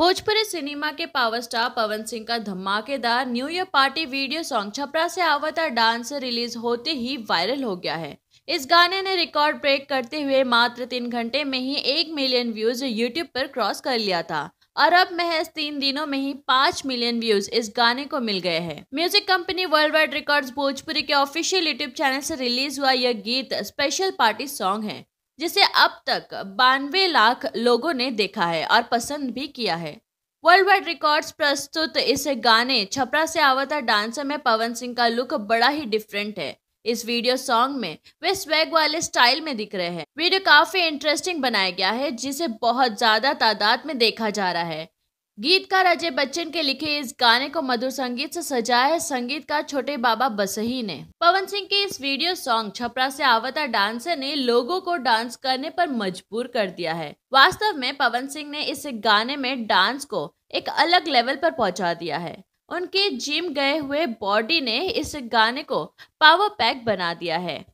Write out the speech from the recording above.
Bhojpuri cinema के power star Pawan Singh का धमाकेदार new year party video song Chhapra से आवता डांस रिलीज होते ही वायरल हो गया है इस गाने ने रिकॉर्ड ब्रेक करते हुए मात्र तीन घंटे में ही एक मिलियन व्यूज यूट्यूब पर क्रॉस कर लिया था और अब महज तीन दिनों में ही पाँच मिलियन व्यूज इस गाने को मिल गए हैं music company Worldwide Record Bhojpuri के ऑफिशियल यूट्यूब चैनल से रिलीज हुआ यह गीत स्पेशल पार्टी सॉन्ग है जिसे अब तक बानवे लाख लोगों ने देखा है और पसंद भी किया है वर्ल्ड वाइड रिकॉर्ड्स प्रस्तुत इस गाने छपरा से आवता डांसर में पवन सिंह का लुक बड़ा ही डिफरेंट है इस वीडियो सॉन्ग में वे स्वेग वाले स्टाइल में दिख रहे हैं वीडियो काफी इंटरेस्टिंग बनाया गया है जिसे बहुत ज्यादा तादाद में देखा जा रहा है गीतकार अजय बच्चन के लिखे इस गाने को मधुर संगीत से सजाया है संगीतकार छोटे बाबा बसही ने पवन सिंह के इस वीडियो सॉन्ग छपरा से आवता डांसर ने लोगों को डांस करने पर मजबूर कर दिया है वास्तव में पवन सिंह ने इस गाने में डांस को एक अलग लेवल पर पहुंचा दिया है उनके जिम गए हुए बॉडी ने इस गाने को पावर पैक बना दिया है